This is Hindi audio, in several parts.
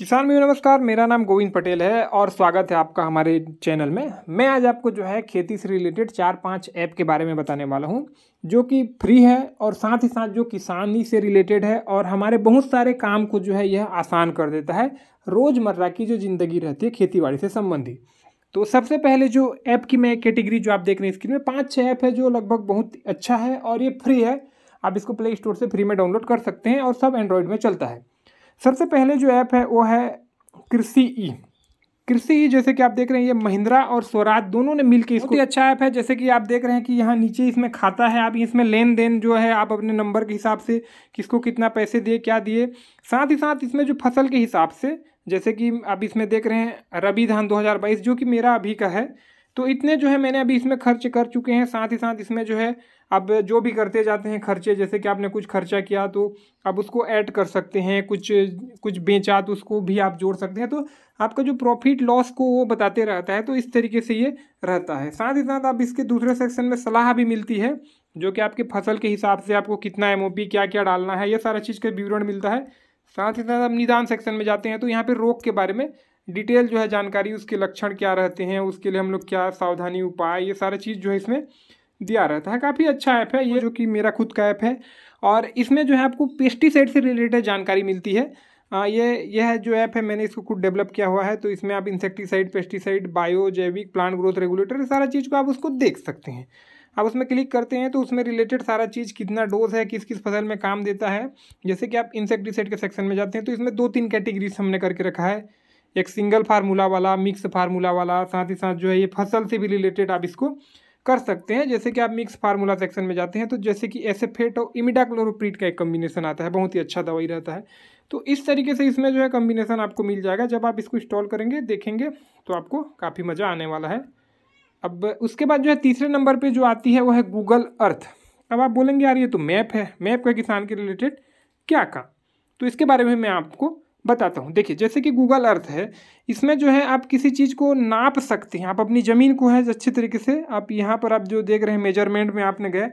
किसान भैया नमस्कार मेरा नाम गोविंद पटेल है और स्वागत है आपका हमारे चैनल में मैं आज आपको जो है खेती से रिलेटेड चार पांच ऐप के बारे में बताने वाला हूं जो कि फ्री है और साथ ही साथ जो किसानी से रिलेटेड है और हमारे बहुत सारे काम को जो है यह आसान कर देता है रोज़मर्रा की जो ज़िंदगी रहती है खेती से संबंधित तो सबसे पहले जो ऐप की मैं कैटेगरी जो आप देख रहे हैं स्क्रीन में पाँच छः ऐप है जो लगभग बहुत अच्छा है और ये फ्री है आप इसको प्ले स्टोर से फ्री में डाउनलोड कर सकते हैं और सब एंड्रॉयड में चलता है सबसे पहले जो ऐप है वो है कृषि ई कृषि ई जैसे कि आप देख रहे हैं ये महिंद्रा और स्वराज दोनों ने मिलकर इसको अच्छा ऐप है जैसे कि आप देख रहे हैं कि यहाँ नीचे इसमें खाता है आप इसमें लेन देन जो है आप अपने नंबर के हिसाब से किसको कितना पैसे दिए क्या दिए साथ ही साथ इसमें जो फसल के हिसाब से जैसे कि आप इसमें देख रहे हैं रबी धान 2022 जो कि मेरा अभी का है तो इतने जो है मैंने अभी इसमें खर्च कर चुके हैं साथ ही साथ इसमें जो है अब जो भी करते जाते हैं खर्चे जैसे कि आपने कुछ खर्चा किया तो आप उसको ऐड कर सकते हैं कुछ कुछ बेचा तो उसको भी आप जोड़ सकते हैं तो आपका जो प्रॉफिट लॉस को वो बताते रहता है तो इस तरीके से ये रहता है साथ ही साथ आप इसके दूसरे सेक्शन में सलाह भी मिलती है जो कि आपके फसल के हिसाब से आपको कितना एम क्या क्या डालना है ये सारा चीज़ का विवरण मिलता है साथ ही साथ आप निदान सेक्शन में जाते हैं तो यहाँ पर रोग के बारे में डिटेल जो है जानकारी उसके लक्षण क्या रहते हैं उसके लिए हम लोग क्या सावधानी उपाय ये सारा चीज़ जो है इसमें दिया रहता है काफ़ी अच्छा ऐप है ये जो कि मेरा खुद का ऐप है और इसमें जो है आपको पेस्टिसाइड से रिलेटेड जानकारी मिलती है आ, ये यह जो ऐप है मैंने इसको खुद डेवलप किया हुआ है तो इसमें आप इंसेक्टिसाइड पेस्टिसाइड बायो जैविक प्लांट ग्रोथ रेगुलेटर सारा चीज़ को आप उसको देख सकते हैं आप उसमें क्लिक करते हैं तो उसमें रिलेटेड सारा चीज़ कितना डोज है किस किस फसल में काम देता है जैसे कि आप इंसेक्टिसाइड के सेक्शन में जाते हैं तो इसमें दो तीन कैटेगरीज हमने करके रखा है एक सिंगल फार्मूला वाला मिक्स फार्मूला वाला साथ ही साथ जो है ये फसल से भी रिलेटेड आप इसको कर सकते हैं जैसे कि आप मिक्स फार्मूला सेक्शन में जाते हैं तो जैसे कि एसेफेट और इमिडा क्लोरोप्रीट का एक कम्बिनेशन आता है बहुत ही अच्छा दवाई रहता है तो इस तरीके से इसमें जो है कम्बिनेशन आपको मिल जाएगा जब आप इसको इंस्टॉल करेंगे देखेंगे तो आपको काफ़ी मज़ा आने वाला है अब उसके बाद जो है तीसरे नंबर पर जो आती है वो है गूगल अर्थ अब आप बोलेंगे यार ये तो मैप है मैप का किसान के रिलेटेड क्या काम तो इसके बारे में मैं आपको बताता हूँ देखिए जैसे कि गूगल अर्थ है इसमें जो है आप किसी चीज़ को नाप सकते हैं आप अपनी ज़मीन को है अच्छे तरीके से आप यहाँ पर आप जो देख रहे हैं मेजरमेंट में आपने गए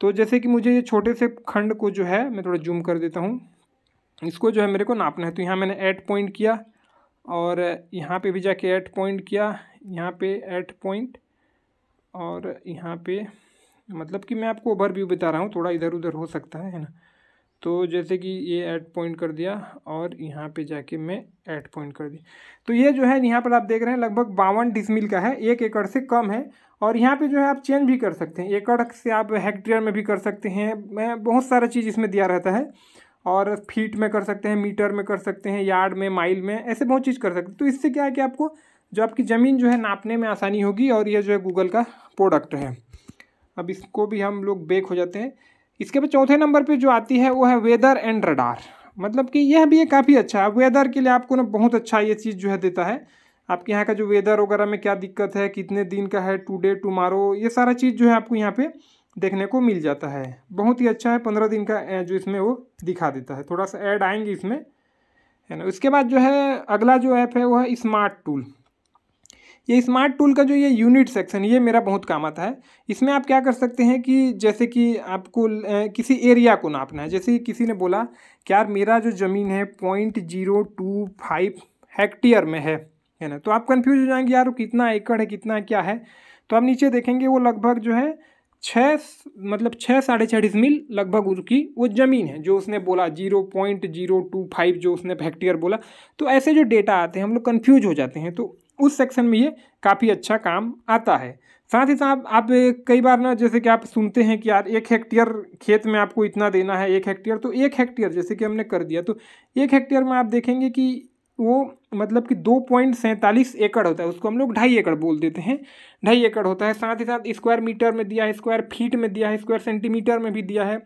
तो जैसे कि मुझे ये छोटे से खंड को जो है मैं थोड़ा जूम कर देता हूँ इसको जो है मेरे को नापना है तो यहाँ मैंने एट पॉइंट किया और यहाँ पे भी जाके एट पॉइंट किया यहाँ पे एट पॉइंट और यहाँ पे मतलब कि मैं आपको ओवरव्यू बता रहा हूँ थोड़ा इधर उधर हो सकता है ना तो जैसे कि ये ऐड पॉइंट कर दिया और यहाँ पे जाके मैं ऐड पॉइंट कर दिया तो ये जो है यहाँ पर आप देख रहे हैं लगभग बावन डिसमिल का है एक एकड़ से कम है और यहाँ पे जो है आप चेंज भी कर सकते हैं एकड़ से आप हेक्टेयर में भी कर सकते हैं मैं बहुत सारा चीज़ इसमें दिया रहता है और फीट में कर सकते हैं मीटर में कर सकते हैं यार्ड में माइल में ऐसे बहुत चीज़ कर सकते हैं तो इससे क्या है कि आपको जो आपकी ज़मीन जो है नापने में आसानी होगी और यह जो है गूगल का प्रोडक्ट है अब इसको भी हम लोग बेक हो जाते हैं इसके बाद चौथे नंबर पे जो आती है वो है वेदर एंड रडार मतलब कि यह भी काफ़ी अच्छा है वेदर के लिए आपको ना बहुत अच्छा ये चीज़ जो है देता है आपके यहाँ का जो वेदर वगैरह में क्या दिक्कत है कितने दिन का है डे टुमारो ये सारा चीज़ जो है आपको यहाँ पे देखने को मिल जाता है बहुत ही अच्छा है पंद्रह दिन का जो इसमें वो दिखा देता है थोड़ा सा ऐड आएंगे इसमें है ना उसके बाद जो है अगला जो ऐप है वो है स्मार्ट टूल ये स्मार्ट टूल का जो ये यूनिट सेक्शन ये मेरा बहुत काम आता है इसमें आप क्या कर सकते हैं कि जैसे कि आपको किसी एरिया को नापना है जैसे कि किसी ने बोला कि यार मेरा जो ज़मीन है point zero two five hectare में है है ना तो आप कन्फ्यूज हो जाएंगे यार कितना एकड़ है कितना क्या है तो आप नीचे देखेंगे वो लगभग जो है छः मतलब छः साढ़े छः डिसमिल लगभग उसकी वो ज़मीन है जो उसने बोला zero point zero two five जो उसने हेक्टेयर बोला तो ऐसे जो डेटा आते हैं हम लोग कन्फ्यूज हो जाते हैं तो उस सेक्शन में ये काफ़ी अच्छा काम आता है साथ ही साथ आप कई बार ना जैसे कि आप सुनते हैं कि यार एक हेक्टेयर खेत में आपको इतना देना है एक हेक्टेयर तो एक हेक्टेयर जैसे कि हमने कर दिया तो एक हेक्टेयर में आप देखेंगे कि वो मतलब कि दो पॉइंट सैंतालीस एकड़ होता है उसको हम लोग ढाई एकड़ बोल देते हैं ढाई एकड़ होता है साथ ही साथ स्क्वायर मीटर में दिया है स्क्वायर फीट में दिया है स्क्वायर सेंटीमीटर में भी दिया है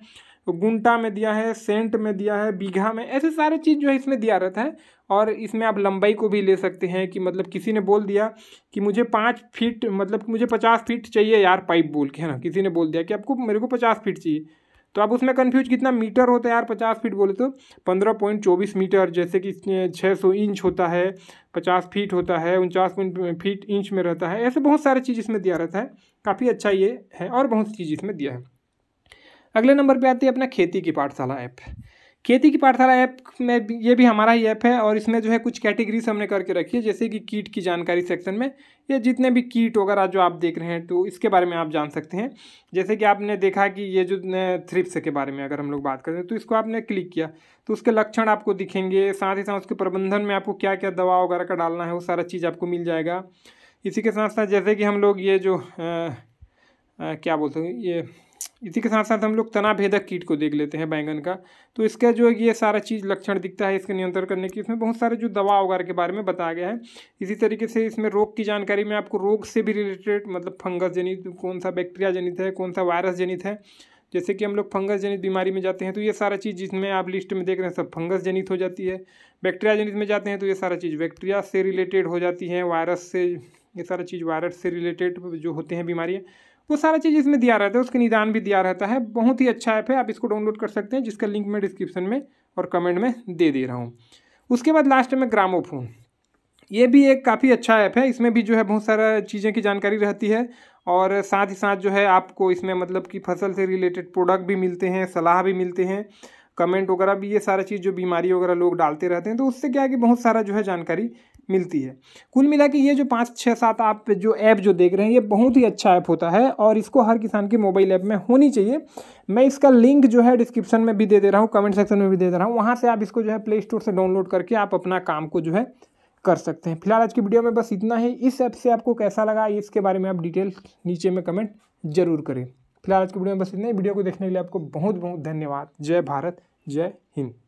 गुंटा में दिया है सेंट में दिया है बीघा में ऐसे सारे चीज़ जो है इसमें दिया रहता है और इसमें आप लंबाई को भी ले सकते हैं कि मतलब किसी ने बोल दिया कि मुझे पाँच फीट मतलब मुझे पचास फीट चाहिए यार पाइप बोल के है ना किसी ने बोल दिया कि आपको मेरे को पचास फीट चाहिए तो आप उसमें कन्फ्यूज कितना मीटर होता है यार पचास फीट बोले तो पंद्रह पॉइंट चौबीस मीटर जैसे कि छः सौ इंच होता है पचास फीट होता है उनचास पॉइंट फीट इंच में रहता है ऐसे बहुत सारे चीज़ इसमें दिया रहता है काफ़ी अच्छा ये है और बहुत सी चीज़ इसमें दिया है अगले नंबर पे आती है अपना खेती की पाठशाला ऐप खेती की पाठशाला ऐप में ये भी हमारा ही ऐप है और इसमें जो है कुछ कैटेगरीज हमने करके रखी है जैसे कि कीट की जानकारी सेक्शन में ये जितने भी कीट वगैरह जो आप देख रहे हैं तो इसके बारे में आप जान सकते हैं जैसे कि आपने देखा कि ये जो थ्रिप्स के बारे में अगर हम लोग बात करें तो इसको आपने क्लिक किया तो उसके लक्षण आपको दिखेंगे साथ ही साथ उसके प्रबंधन में आपको क्या क्या दवा वगैरह का डालना है वो सारा चीज़ आपको मिल जाएगा इसी के साथ साथ जैसे कि हम लोग ये जो आ, आ, क्या बोलते हैं ये इसी के साथ साथ हम लोग तना भेदक कीट को देख लेते हैं बैंगन का तो इसका जो ये सारा चीज़ लक्षण दिखता है इसके नियंत्रण करने की इसमें बहुत सारे जो दवा वगैरह के बारे में बताया गया है इसी तरीके से इसमें रोग की जानकारी में आपको रोग से भी रिलेटेड मतलब फंगस जनित कौन सा बैक्टीरिया जनित है कौन सा वायरस जनित है जैसे कि हम लोग फंगस जनित बीमारी में जाते हैं तो ये सारा चीज़ जिसमें आप लिस्ट में देख रहे हैं सब फंगस जनित हो जाती है बैक्टीरिया जनित में जाते हैं तो ये सारा चीज़ बैक्टीरिया से रिलेटेड हो जाती है वायरस से ये सारा चीज़ वायरस से रिलेटेड जो होते हैं बीमारियाँ वो सारा चीज़ इसमें दिया रहता है उसके निदान भी दिया रहता है बहुत ही अच्छा ऐप है आप इसको डाउनलोड कर सकते हैं जिसका लिंक मैं डिस्क्रिप्शन में और कमेंट में दे दे रहा हूँ उसके बाद लास्ट में ग्रामोफोन ये भी एक काफ़ी अच्छा ऐप है इसमें भी जो है बहुत सारा चीज़ें की जानकारी रहती है और साथ ही साथ जो है आपको इसमें मतलब कि फसल से रिलेटेड प्रोडक्ट भी मिलते हैं सलाह भी मिलते हैं कमेंट वगैरह भी ये सारा चीज़ जो बीमारी वगैरह लोग डालते रहते हैं तो उससे क्या है कि बहुत सारा जो है जानकारी मिलती है कुल मिला ये जो पाँच छः सात आप जो ऐप जो देख रहे हैं ये बहुत ही अच्छा ऐप होता है और इसको हर किसान के मोबाइल ऐप में होनी चाहिए मैं इसका लिंक जो है डिस्क्रिप्शन में भी दे दे रहा हूँ कमेंट सेक्शन में भी दे दे रहा हूँ वहाँ से आप इसको जो है प्ले स्टोर से डाउनलोड करके आप अपना काम को जो है कर सकते हैं फिलहाल आज की वीडियो में बस इतना ही इस ऐप से आपको कैसा लगा इसके बारे में आप डिटेल नीचे में कमेंट जरूर करें फिलहाल आज की वीडियो में बस इतना ही वीडियो को देखने के लिए आपको बहुत बहुत धन्यवाद जय भारत जय हिंद